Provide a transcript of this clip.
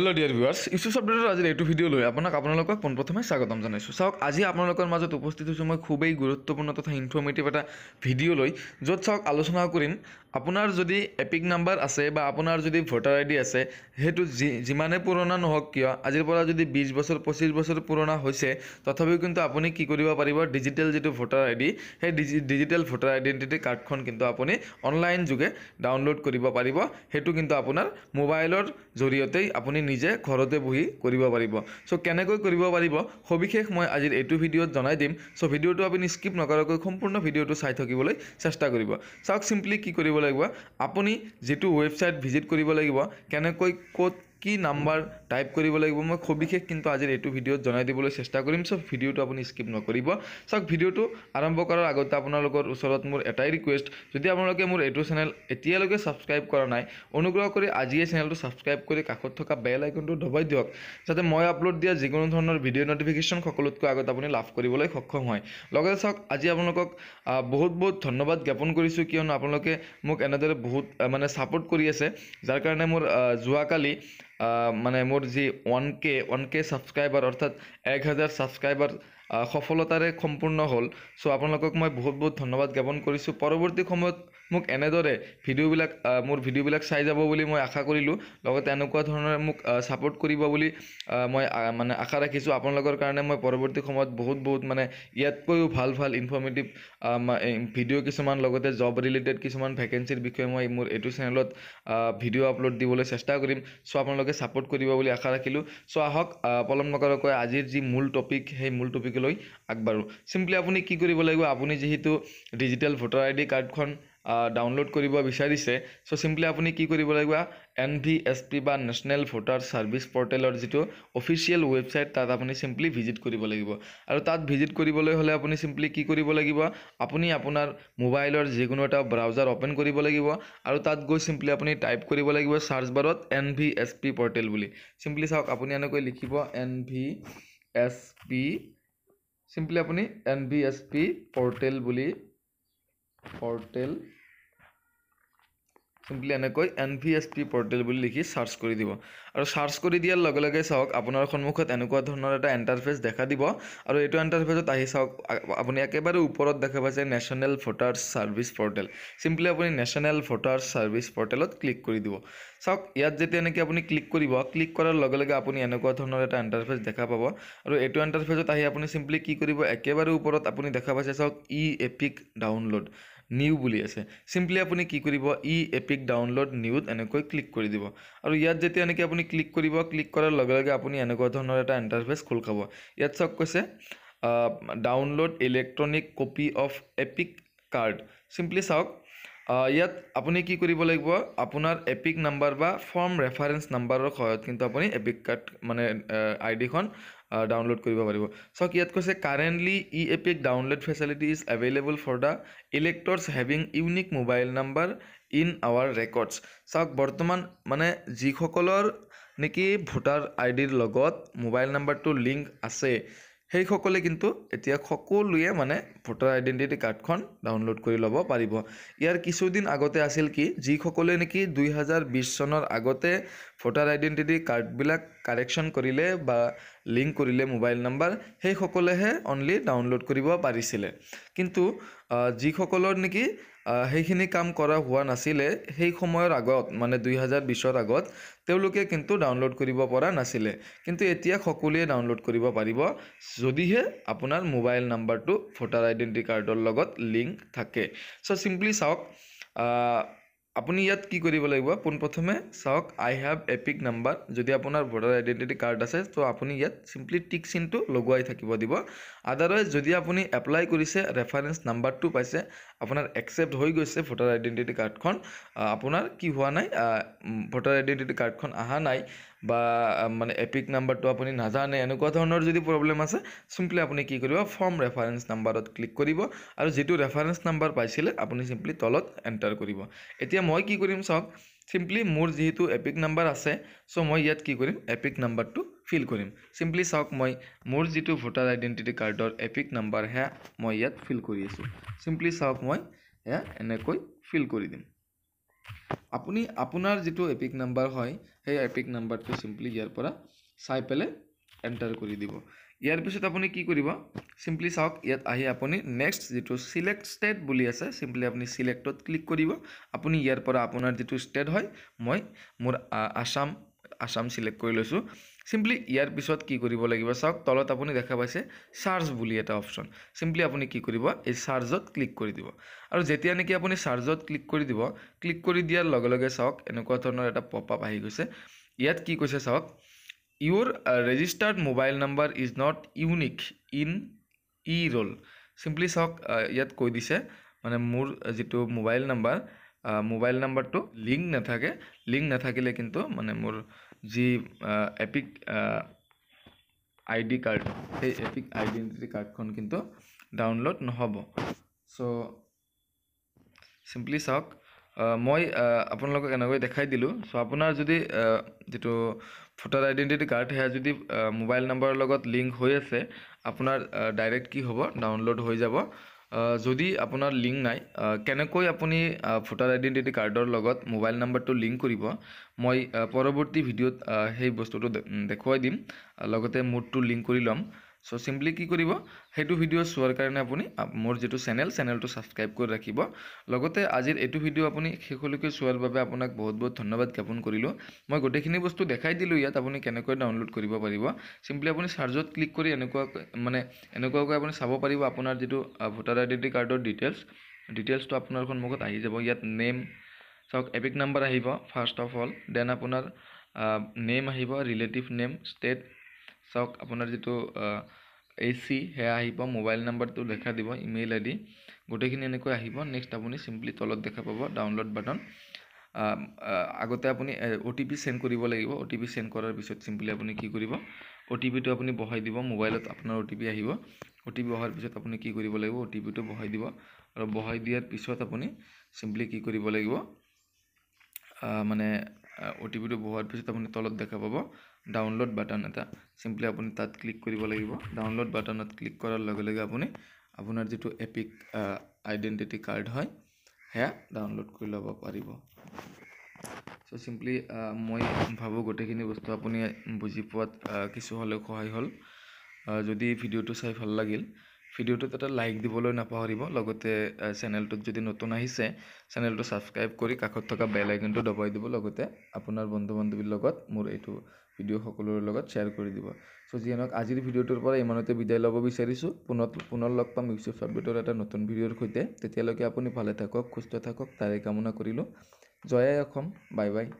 hello' dear viewers issue চাবজেক্টত আজি এইটো ভিডিঅ'লৈ আপোনাক আপোনালোকক পোনপ্ৰথমে স্বাগতম জনাইছোঁ চাওক আজি আপোনালোকৰ মাজত উপস্থিত হৈছোঁ মই খুবেই গুৰুত্বপূৰ্ণ তথা ইনফৰ্মেটিভ এটা ভিডিঅ'লৈ য'ত চাওক আলোচনা কৰিম আপোনাৰ যদি এপিক নাম্বাৰ আছে বা আপোনাৰ যদি ভোটাৰ আই ডি আছে সেইটো যি যিমানে পুৰণা নহওক কিয় আজিৰ পৰা যদি বিছ বছৰ পঁচিছ বছৰ পুৰণা হৈছে তথাপিও কিন্তু আপুনি কি কৰিব পাৰিব ডিজিটেল যিটো ভোটাৰ আই ডি সেই ডিজি ডিজিটেল ভোটাৰ আইডেণ্টিটি কাৰ্ডখন কিন্তু আপুনি অনলাইন যোগে ডাউনলোড কৰিব পাৰিব সেইটো কিন্তু আপোনাৰ মোবাইলৰ জৰিয়তেই আপুনি নিজে ঘৰতে বহি কৰিব পাৰিব চ' কেনেকৈ কৰিব পাৰিব সবিশেষ মই আজিৰ এইটো ভিডিঅ'ত জনাই দিম চ' ভিডিঅ'টো আপুনি স্কিপ নকৰাকৈ সম্পূৰ্ণ ভিডিঅ'টো চাই থাকিবলৈ চেষ্টা কৰিব চাওক চিম্পলি কি কৰিব লাগিব আপুনি যিটো ৱেবছাইট ভিজিট কৰিব লাগিব কেনেকৈ ক'ত কি নাম্বাৰ টাইপ কৰিব লাগিব মই সবিশেষ কিন্তু আজিৰ এইটো ভিডিঅ'ত জনাই দিবলৈ চেষ্টা কৰিম চ' ভিডিঅ'টো আপুনি স্কিপ নকৰিব চাওক ভিডিঅ'টো আৰম্ভ কৰাৰ আগতে আপোনালোকৰ ওচৰত মোৰ এটাই ৰিকুৱেষ্ট যদি আপোনালোকে মোৰ এইটো চেনেল এতিয়ালৈকে ছাবস্ক্ৰাইব কৰা নাই অনুগ্ৰহ কৰি আজিয়ে চেনেলটো ছাবস্ক্ৰাইব কৰি কাষত থকা বেল আইকনটো দবাই দিয়ক যাতে মই আপলোড দিয়া যিকোনো ধৰণৰ ভিডিঅ' নটিফিকেশ্যন সকলোতকৈ আগত আপুনি লাভ কৰিবলৈ সক্ষম হয় লগতে চাওক আজি আপোনালোকক বহুত বহুত ধন্যবাদ জ্ঞাপন কৰিছোঁ কিয়নো আপোনালোকে মোক এনেদৰে বহুত মানে ছাপৰ্ট কৰি আছে যাৰ কাৰণে মোৰ যোৱাকালি মানে মোৰ যি one K one K subscriber অৰ্থাৎ এক হাজাৰ ছাবস্ক্ৰাইবাৰ সফলতাৰে সম্পূৰ্ণ হ'ল চ' আপোনালোকক মই বহুত বহুত ধন্যবাদ জ্ঞাপন কৰিছোঁ পৰৱৰ্তী সময়ত মোক এনেদৰে ভিডিঅ'বিলাক মোৰ ভিডিঅ'বিলাক চাই যাব বুলি মই আশা কৰিলোঁ লগতে এনেকুৱা ধৰণৰে মোক ছাপৰ্ট কৰিব বুলি মই মানে আশা ৰাখিছোঁ আপোনালোকৰ কাৰণে মই পৰৱৰ্তী সময়ত বহুত বহুত মানে ইয়াতকৈও ভাল ভাল ইনফৰ্মেটিভ ভিডিঅ' কিছুমান লগতে জব ৰিলেটেড কিছুমান ভেকেঞ্চিৰ বিষয়ে মই মোৰ এইটো চেনেলত ভিডিঅ' আপলোড দিবলৈ চেষ্টা কৰিম চ' আপোনালোকে ছাপৰ্ট কৰিব বুলি আশা ৰাখিলোঁ চ' আহক পলম নকৰাকৈ আজিৰ যি মূল টপিক সেই মূল টপিকলৈ আগবাঢ়োঁ চিম্পলি আপুনি কি কৰিব লাগিব আপুনি যিহেতু ডিজিটেল ভোটাৰ আই ডি কাৰ্ডখন ডাউনলোড কৰিব বিচাৰিছে চ' চিম্পলি আপুনি কি কৰিব লাগিব এন ভি এছ পি বা নেশ্যনেল ভোটাৰ ছাৰ্ভিচ পৰ্টেলৰ যিটো অফিচিয়েল ৱেবছাইট তাত আপুনি চিম্পলি ভিজিট কৰিব লাগিব আৰু তাত ভিজিট কৰিবলৈ হ'লে আপুনি চিম্পলি কি কৰিব লাগিব আপুনি আপোনাৰ মোবাইলৰ যিকোনো এটা ব্ৰাউজাৰ অ'পেন কৰিব লাগিব আৰু তাত গৈ চিম্পলি আপুনি টাইপ কৰিব লাগিব ছাৰ্চ বাৰত N V S P portal বুলি চিম্পলি চাওক আপুনি এনেকৈ লিখিব N V S P simply আপুনি N V S P portal বুলি পৰ্টেল চিম্পলি এনেকৈ N V S P portal বুলি লিখি চাৰ্চ কৰি দিব আৰু চাৰ্চ কৰি দিয়াৰ লগে লগে চাওক আপোনাৰ সন্মুখত এনেকুৱা ধৰণৰ এটা এণ্টাৰফেচ দেখা দিব আৰু এইটো এণ্টাৰফেচত আহি চাওক আপুনি একেবাৰে ওপৰত দেখা পাইছে national voter service portal simply আপুনি নেশ্যনেল ভোটাৰ ছাৰ্ভিচ পৰ্টেলত ক্লিক কৰি দিব চাওক ইয়াত যেতিয়া নেকি আপুনি ক্লিক কৰিব ক্লিক কৰাৰ লগে লগে আপুনি এনেকুৱা ধৰণৰ এটা এণ্টাৰফেচ দেখা পাব আৰু এইটো এণ্টাৰফেচত আহি আপুনি চিম্পলি কি কৰিব একেবাৰে ওপৰত আপুনি দেখা পাইছে চাওক ই এপিক ডাউনলোড নিউ বুলি আছে চিম্পলি আপুনি কি কৰিব ই এপিক ডাউনলোড নিউত এনেকৈ ক্লিক কৰি দিব আৰু ইয়াত যেতিয়া এনেকৈ আপুনি ক্লিক কৰিব ক্লিক কৰাৰ লগে লগে আপুনি এনেকুৱা ধৰণৰ এটা ইণ্টাৰফেচ খোল খাব ইয়াত চাওক কৈছে download electronic copy of EPIC card simply চাওক ইয়াত আপুনি কি কৰিব লাগিব আপোনাৰ এপিক নাম্বাৰ বা ফৰ্ম ৰেফাৰেঞ্চ নাম্বাৰৰ সহায়ত কিন্তু আপুনি এপিক কাৰ্ড মানে আই ডিখন ডাউনলোড কৰিব পাৰিব চাওক ইয়াত কৈছে currently e EPIC download facility is available for the electors having unique mobile number in our records চাওক বৰ্তমান মানে যিসকলৰ নেকি ভোটাৰ আই ডিৰ লগত মোবাইল নাম্বাৰটো লিংক আছে সেইসকলে কিন্তু এতিয়া সকলোৱে মানে ভোটাৰ আইডেণ্টিটি কাৰ্ডখন ডাউনলোড কৰি ল'ব পাৰিব ইয়াৰ কিছুদিন আগতে আছিল কি যিসকলে নেকি দুই হাজাৰ বিছ চনৰ আগতে ভোটাৰ আইডেণ্টিটি কাৰ্ডবিলাক কাৰেকশ্যন কৰিলে বা লিংক কৰিলে মোবাইল নাম্বাৰ সেইসকলেহে অনলি ডাউনলোড কৰিব পাৰিছিলে কিন্তু যিসকলৰ নেকি সেইখিনি কাম কৰা হোৱা নাছিলে সেই সময়ৰ আগত মানে দুই হাজাৰ বিছৰ আগত তেওঁলোকে কিন্তু ডাউনলোড কৰিব পৰা নাছিলে কিন্তু এতিয়া সকলোৱে ডাউনলোড কৰিব পাৰিব যদিহে আপোনাৰ মোবাইল নাম্বাৰটো ভোটাৰ আইডেণ্টিটি কাৰ্ডৰ লগত লিংক থাকে চ' চিম্পলি চাওক আপুনি ইয়াত কি কৰিব লাগিব পোনপ্ৰথমে চাওক আই হেভ এপিক নাম্বাৰ যদি আপোনাৰ ভোটাৰ আইডেণ্টিটি কাৰ্ড আছে ত' আপুনি ইয়াত চিম্পলি টিক চিনটো লগোৱাই থাকিব দিব আদাৰৱাইজ যদি আপুনি এপ্লাই কৰিছে ৰেফাৰেঞ্চ নাম্বাৰটো পাইছে আপোনাৰ একচেপ্ট হৈ গৈছে ভোটাৰ আইডেণ্টিটি কাৰ্ডখন আপোনাৰ কি হোৱা নাই ভোটাৰ আইডেণ্টিটি কাৰ্ডখন অহা নাই বা মানে এপিক নাম্বাৰটো আপুনি নাজানে এনেকুৱা ধৰণৰ যদি প্ৰব্লেম আছে চিম্পলি আপুনি কি কৰিব ফৰ্ম ৰেফাৰেঞ্চ নাম্বাৰত ক্লিক কৰিব আৰু যিটো ৰেফাৰেঞ্চ নাম্বাৰ পাইছিলে আপুনি চিম্পলি তলত এণ্টাৰ কৰিব এতিয়া মই কি কৰিম চাওক চিম্পলি মোৰ যিহেতু এপিক নাম্বাৰ আছে চ' মই ইয়াত কি কৰিম এপিক নাম্বাৰটো ফিল কৰিম চিম্পলি চাওক মই মোৰ যিটো ভোটাৰ আইডেণ্টিটি কাৰ্ডৰ এপিক নাম্বাৰ সেয়া মই ইয়াত ফিল কৰি আছোঁ চিম্পলি চাওক মই সেয়া এনেকৈ ফিল কৰি দিম আপুনি আপোনাৰ যিটো এপিক নাম্বাৰ হয় সেই এপিক নাম্বাৰটো চিম্পলি ইয়াৰ পৰা চাই পেলাই এণ্টাৰ কৰি দিব ইয়াৰ পিছত আপুনি কি কৰিব চিম্পলি চাওক ইয়াত আহি আপুনি নেক্সট যিটো চিলেক্ট ষ্টেট বুলি আছে চিম্পলি আপুনি চিলেক্টত ক্লিক কৰিব আপুনি ইয়াৰ পৰা আপোনাৰ যিটো ষ্টেট হয় মই মোৰ আছাম আছাম চিলেক্ট কৰি লৈছোঁ চিম্পলি ইয়াৰ পিছত কি কৰিব লাগিব চাওক তলত আপুনি দেখা পাইছে চাৰ্জ বুলি এটা অপশ্যন চিম্পলি আপুনি কি কৰিব এই চাৰ্জত ক্লিক কৰি দিব আৰু যেতিয়া নেকি আপুনি চাৰ্জত ক্লিক কৰি দিব ক্লিক কৰি দিয়াৰ লগে লগে চাওক এনেকুৱা ধৰণৰ এটা পপআপ আহি গৈছে ইয়াত কি কৈছে চাওক your registered mobile number is not unique in e roll simply চাওক ইয়াত কৈ দিছে মানে মোৰ যিটো মোবাইল নাম্বাৰ মোবাইল নাম্বাৰটো লিংক নাথাকে লিংক নাথাকিলে কিন্তু মানে মোৰ যি এপিক আই ডি কাৰ্ড সেই এপিক আইডেণ্টিটি কাৰ্ডখন কিন্তু ডাউনলোড নহ'ব ছ' চিম্পলি চাওক মই আপোনালোকক এনেকৈ দেখাই দিলোঁ চ' আপোনাৰ যদি যিটো ভোটাৰ আইডেণ্টিটি কাৰ্ড সেয়া যদি মোবাইল নম্বৰৰ লগত লিংক হৈ আছে আপোনাৰ ডাইৰেক্ট কি হ'ব ডাউনলোড হৈ যাব যদি আপোনাৰ লিংক নাই কেনেকৈ আপুনি ভোটাৰ আইডেণ্টিটি কাৰ্ডৰ লগত মোবাইল নাম্বাৰটো লিংক কৰিব মই পৰৱৰ্তী ভিডিঅ'ত সেই বস্তুটো দেখুৱাই দিম লগতে মোৰটো লিংক কৰি ল'ম চ' চিম্পলি কি কৰিব সেইটো ভিডিঅ' চোৱাৰ কাৰণে আপুনি মোৰ যিটো চেনেল চেনেলটো ছাবস্ক্ৰাইব কৰি ৰাখিব লগতে আজিৰ এইটো ভিডিঅ' আপুনি শেষলৈকে চোৱাৰ বাবে আপোনাক বহুত বহুত ধন্যবাদ জ্ঞাপন কৰিলোঁ মই গোটেইখিনি বস্তু দেখাই দিলোঁ ইয়াত আপুনি কেনেকৈ ডাউনলোড কৰিব পাৰিব চিম্পলি আপুনি চাৰ্জত ক্লিক কৰি এনেকুৱা মানে এনেকুৱাকৈ আপুনি চাব পাৰিব আপোনাৰ যিটো ভোটাৰ আইডেণ্টি কাৰ্ডৰ ডিটেইলছ ডিটেইলছটো আপোনাৰ সন্মুখত আহি যাব ইয়াত নেম চাওক এপিক নাম্বাৰ আহিব ফাৰ্ষ্ট অফ অল দেন আপোনাৰ নেম আহিব ৰিলেটিভ নেম ষ্টেট চাওক আপোনাৰ যিটো এ চি সেয়া আহিব মোবাইল নাম্বাৰটো দেখা দিব ইমেইল আই ডি গোটেইখিনি এনেকৈ আহিব নেক্সট আপুনি চিম্পলি তলত দেখা পাব ডাউনলোড বাটন আগতে আপুনি অ' টি পি চেণ্ড কৰিব লাগিব অ' টি পি চেণ্ড কৰাৰ পিছত চিম্পলি আপুনি কি কৰিব অ' টি পিটো আপুনি বহাই দিব মোবাইলত আপোনাৰ অ' টি পি আহিব অ' টি পি অহাৰ পিছত আপুনি কি কৰিব লাগিব অ' টি পিটো বহাই দিব আৰু বহাই দিয়াৰ পিছত আপুনি চিম্পলি কি কৰিব লাগিব মানে অটিপিটো বহোৱাৰ পিছত আপুনি তলত দেখা পাব ডাউনলোড বাটন এটা চিম্পলি আপুনি তাত ক্লিক কৰিব লাগিব ডাউনলোড বাটনত ক্লিক কৰাৰ লগে লগে আপুনি আপোনাৰ যিটো এপিক আইডেণ্টিটি কাৰ্ড হয় সেয়া ডাউনলোড কৰি ল'ব পাৰিব চ' চিম্পলি মই ভাবোঁ গোটেইখিনি বস্তু আপুনি বুজি পোৱাত কিছু হ'লেও সহায় হ'ল যদি ভিডিঅ'টো চাই ভাল লাগিল ভিডিওটোত এটা লাইক দিবলৈ নাপাহৰিব লগতে চেনেলটোত যদি নতুন আহিছে চেনেলটো ছাবস্ক্ৰাইব কৰি কাষত থকা বেল আইকনটো দবাই দিব লগতে আপোনাৰ বন্ধু বান্ধৱীৰ লগত মোৰ এইটো ভিডিঅ' সকলোৰে লগত শ্বেয়াৰ কৰি দিব চ' যি নহওক আজিৰ ভিডিঅ'টোৰ পৰা ইমানতে বিদায় ল'ব বিচাৰিছোঁ পুনৰ পুনৰ লগ পাম ইউচুব চাবজেক্টৰ এটা নতুন ভিডিঅ'ৰ সৈতে তেতিয়ালৈকে আপুনি ভালে থাকক সুস্থ থাকক তাৰে কামনা কৰিলোঁ জয়াই অসম বাই বাই